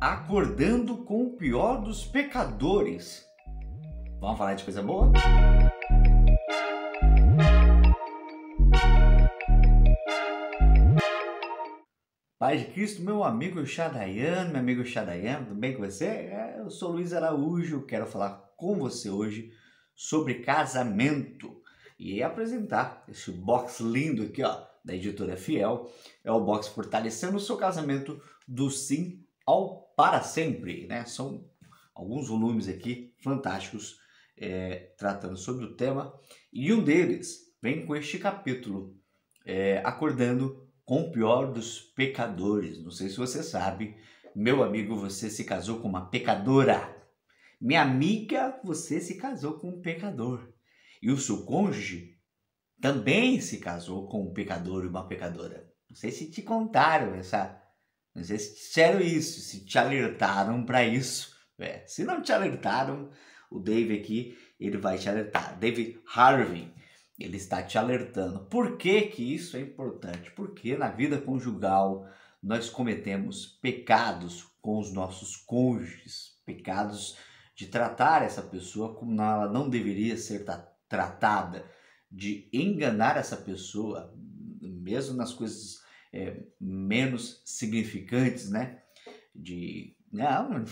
acordando com o pior dos pecadores. Vamos falar de coisa boa? Pai de Cristo, meu amigo Xadayan, meu amigo Xadayan, tudo bem com você? É, eu sou Luiz Araújo, quero falar com você hoje sobre casamento e apresentar este box lindo aqui, ó, da editora Fiel. É o box Fortalecendo o seu casamento do Sim ao Para Sempre, né? São alguns volumes aqui fantásticos é, tratando sobre o tema e um deles vem com este capítulo, é, Acordando com o Pior dos Pecadores. Não sei se você sabe, meu amigo, você se casou com uma pecadora. Minha amiga, você se casou com um pecador. E o seu cônjuge também se casou com um pecador e uma pecadora. Não sei se te contaram essa mas já disseram isso, se te alertaram para isso. É, se não te alertaram, o Dave aqui, ele vai te alertar. Dave Harvey, ele está te alertando. Por que, que isso é importante? Porque na vida conjugal nós cometemos pecados com os nossos cônjuges, pecados de tratar essa pessoa como ela não deveria ser tratada, de enganar essa pessoa, mesmo nas coisas é, menos significantes, né? De. Não, não,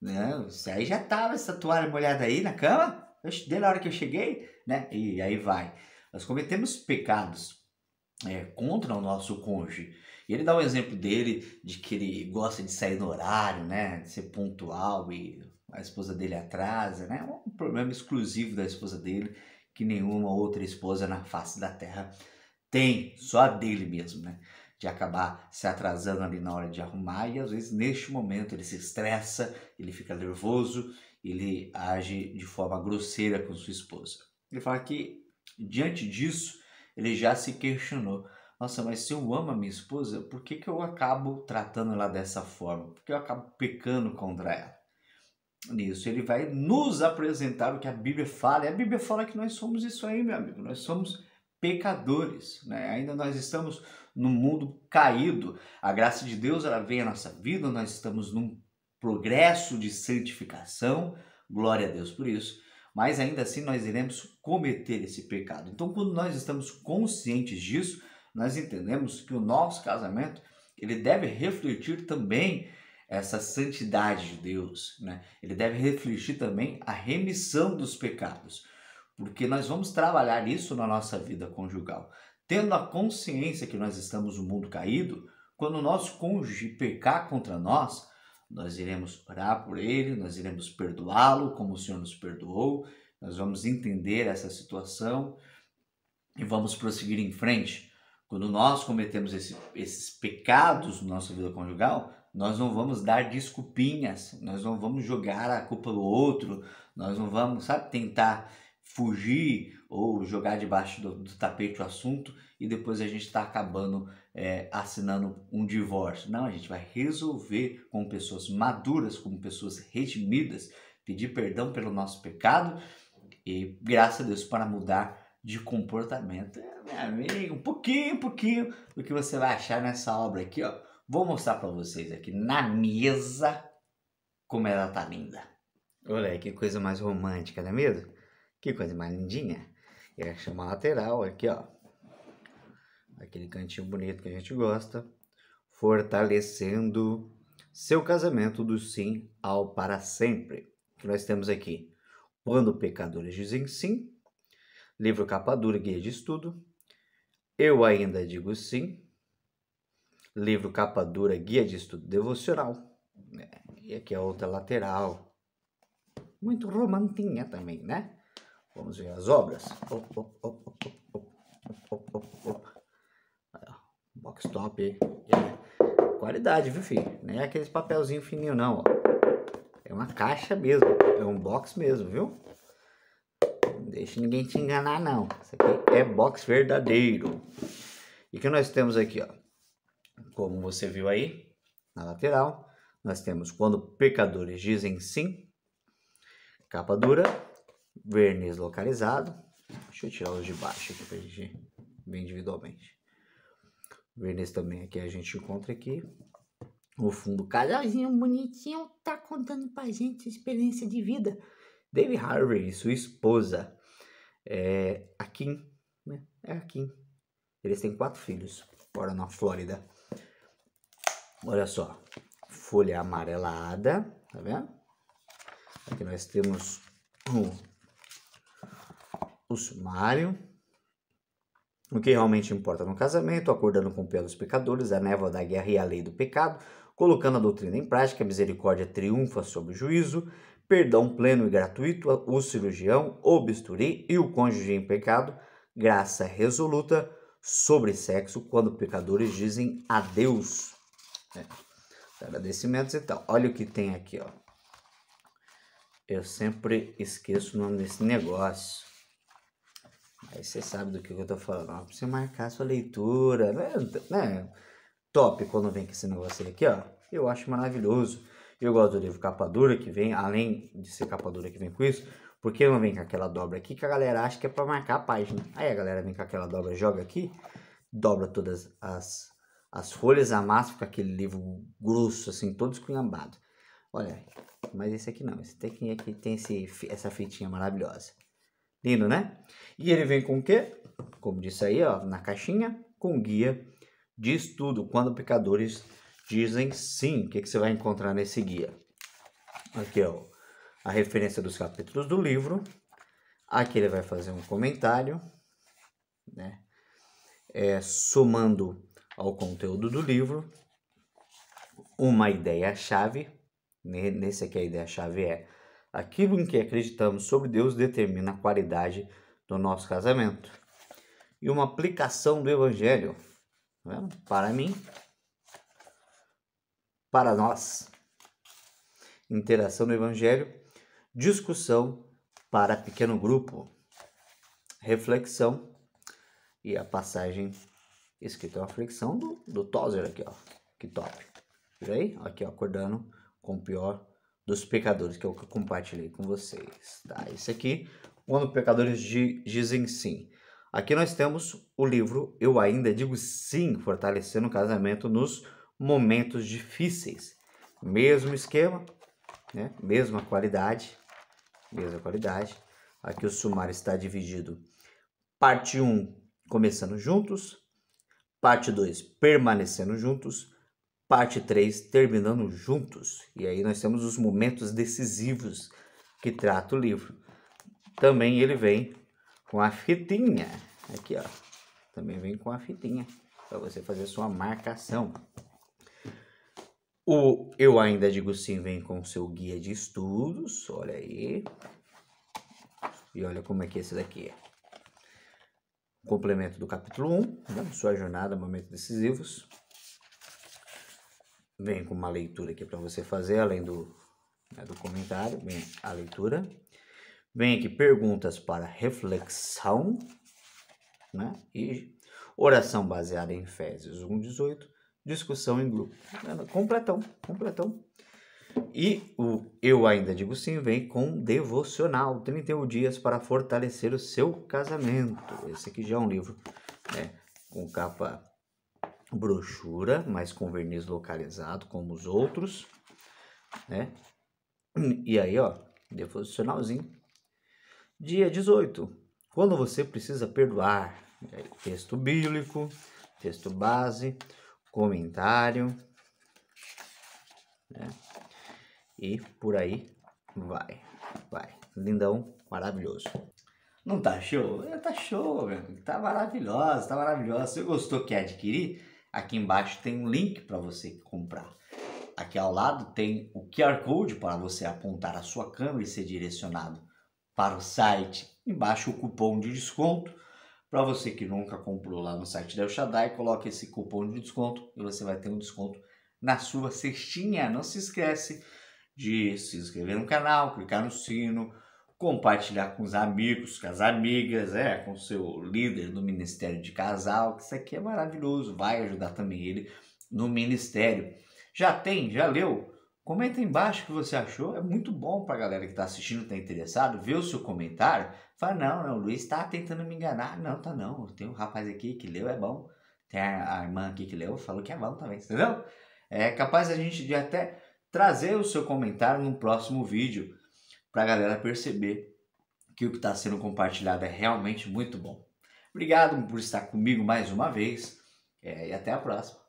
né, isso aí já tava essa toalha molhada aí na cama. desde a hora que eu cheguei, né? E aí vai. Nós cometemos pecados é, contra o nosso cônjuge. E ele dá o um exemplo dele de que ele gosta de sair no horário, né? De ser pontual e a esposa dele atrasa, né? Um problema exclusivo da esposa dele que nenhuma outra esposa na face da terra tem, só a dele mesmo, né? de acabar se atrasando ali na hora de arrumar, e às vezes neste momento ele se estressa, ele fica nervoso, ele age de forma grosseira com sua esposa. Ele fala que diante disso ele já se questionou. Nossa, mas se eu amo a minha esposa, por que, que eu acabo tratando ela dessa forma? Por que eu acabo pecando contra ela? Nisso, ele vai nos apresentar o que a Bíblia fala. E a Bíblia fala que nós somos isso aí, meu amigo. Nós somos pecadores. Né? Ainda nós estamos num mundo caído. A graça de Deus ela vem à nossa vida, nós estamos num progresso de santificação. Glória a Deus por isso. Mas ainda assim nós iremos cometer esse pecado. Então, quando nós estamos conscientes disso, nós entendemos que o nosso casamento ele deve refletir também essa santidade de Deus, né? Ele deve refletir também a remissão dos pecados porque nós vamos trabalhar isso na nossa vida conjugal. Tendo a consciência que nós estamos no mundo caído, quando o nosso cônjuge pecar contra nós, nós iremos orar por ele, nós iremos perdoá-lo como o Senhor nos perdoou, nós vamos entender essa situação e vamos prosseguir em frente. Quando nós cometemos esse, esses pecados na nossa vida conjugal, nós não vamos dar desculpinhas, nós não vamos jogar a culpa do outro, nós não vamos, sabe, tentar fugir ou jogar debaixo do, do tapete o assunto e depois a gente está acabando é, assinando um divórcio. Não, a gente vai resolver com pessoas maduras, com pessoas redimidas, pedir perdão pelo nosso pecado e graças a Deus para mudar de comportamento. É, meu amigo, um pouquinho, um pouquinho do que você vai achar nessa obra aqui, ó. Vou mostrar para vocês aqui na mesa como ela tá linda. Olha que coisa mais romântica, não é mesmo? Que coisa mais lindinha. E chama lateral aqui, ó. Aquele cantinho bonito que a gente gosta. Fortalecendo seu casamento do sim ao para sempre. Que nós temos aqui. Quando pecadores dizem sim. Livro capa dura, guia de estudo. Eu ainda digo sim. Livro capa dura, guia de estudo devocional. É, e aqui a é outra lateral. Muito romantinha também, né? Vamos ver as obras. Box top. qualidade, viu, filho? Não é aqueles papelzinho fininho, não. Ó. É uma caixa mesmo. É um box mesmo, viu? Não deixe ninguém te enganar, não. Isso aqui é box verdadeiro. E que nós temos aqui, ó. Como você viu aí, na lateral, nós temos quando pecadores dizem sim, capa dura verniz localizado. Deixa eu tirar os de baixo aqui pra gente ver individualmente. verniz também aqui a gente encontra aqui. O fundo casalzinho bonitinho tá contando pra gente a experiência de vida. Dave Harvey e sua esposa, é, a Kim, né? É a Kim. Eles têm quatro filhos, fora na Flórida. Olha só, folha amarelada, tá vendo? Aqui nós temos o o sumário, o que realmente importa no casamento, acordando com pelos pecadores, a névoa da guerra e a lei do pecado, colocando a doutrina em prática, a misericórdia triunfa sobre o juízo, perdão pleno e gratuito, o cirurgião, o bisturi e o cônjuge em pecado, graça resoluta sobre sexo, quando pecadores dizem adeus. É. Tá, agradecimentos e então. tal. Olha o que tem aqui, ó. Eu sempre esqueço o nome desse negócio. Aí você sabe do que eu tô falando. Ó, você marcar sua leitura, né? né? Top quando vem com esse negócio aqui, ó. Eu acho maravilhoso. Eu gosto do livro capa dura que vem, além de ser capa dura que vem com isso, porque não vem com aquela dobra aqui que a galera acha que é para marcar a página. Aí a galera vem com aquela dobra, joga aqui, dobra todas as, as folhas, amassa, fica aquele livro grosso, assim, todo escunhambado. Olha, mas esse aqui não, esse tem aqui tem esse, essa fitinha maravilhosa. Lindo, né? E ele vem com o quê? Como disse aí, ó, na caixinha, com guia de estudo. Quando pecadores dizem sim, o que, que você vai encontrar nesse guia? Aqui, ó, a referência dos capítulos do livro. Aqui ele vai fazer um comentário, né? É, somando ao conteúdo do livro uma ideia-chave. Nesse aqui a ideia-chave é Aquilo em que acreditamos sobre Deus determina a qualidade do nosso casamento. E uma aplicação do Evangelho né, para mim, para nós. Interação do Evangelho, discussão para pequeno grupo, reflexão e a passagem escrita, é uma reflexão do, do Tozer aqui, ó. Que top. Vê aí? Aqui, ó, acordando com o pior dos pecadores, que é o que eu compartilhei com vocês. Tá? Esse aqui, quando pecadores dizem sim. Aqui nós temos o livro Eu Ainda Digo Sim, fortalecendo o casamento nos momentos difíceis. Mesmo esquema, né? mesma qualidade, mesma qualidade. Aqui o sumário está dividido. Parte 1, começando juntos. Parte 2, permanecendo juntos parte 3, terminando juntos. E aí nós temos os momentos decisivos que trata o livro. Também ele vem com a fitinha, aqui ó, também vem com a fitinha, para você fazer sua marcação. O Eu Ainda Digo Sim vem com seu guia de estudos, olha aí. E olha como é que é esse daqui é. Complemento do capítulo 1, né? sua jornada, momentos decisivos vem com uma leitura aqui para você fazer, além do, né, do comentário, vem a leitura. Vem aqui perguntas para reflexão, né? E oração baseada em Efésios 1:18, discussão em grupo. Né, completão, completão. E o eu ainda digo sim vem com devocional, 31 dias para fortalecer o seu casamento. Esse aqui já é um livro né, com capa brochura, mas com verniz localizado, como os outros, né? E aí, ó, devocionalzinho. Dia 18. Quando você precisa perdoar. texto bíblico, texto base, comentário, né? E por aí vai, vai. Lindão, maravilhoso. Não tá show? É, tá show, Tá maravilhosa, tá maravilhosa. Você gostou, quer adquirir? Aqui embaixo tem um link para você comprar. Aqui ao lado tem o QR Code para você apontar a sua câmera e ser direcionado para o site. Embaixo o cupom de desconto. Para você que nunca comprou lá no site da El Shaddai, coloque esse cupom de desconto e você vai ter um desconto na sua cestinha. Não se esquece de se inscrever no canal, clicar no sino, compartilhar com os amigos, com as amigas, é, com o seu líder do ministério de casal, que isso aqui é maravilhoso, vai ajudar também ele no ministério. Já tem? Já leu? Comenta embaixo o que você achou. É muito bom para a galera que está assistindo, está interessado, ver o seu comentário. Fala, não, não, o Luiz está tentando me enganar. Não, tá não. Tem um rapaz aqui que leu, é bom. Tem a, a irmã aqui que leu, falou que é bom também, entendeu? É capaz a gente de até trazer o seu comentário no próximo vídeo para a galera perceber que o que está sendo compartilhado é realmente muito bom. Obrigado por estar comigo mais uma vez é, e até a próxima.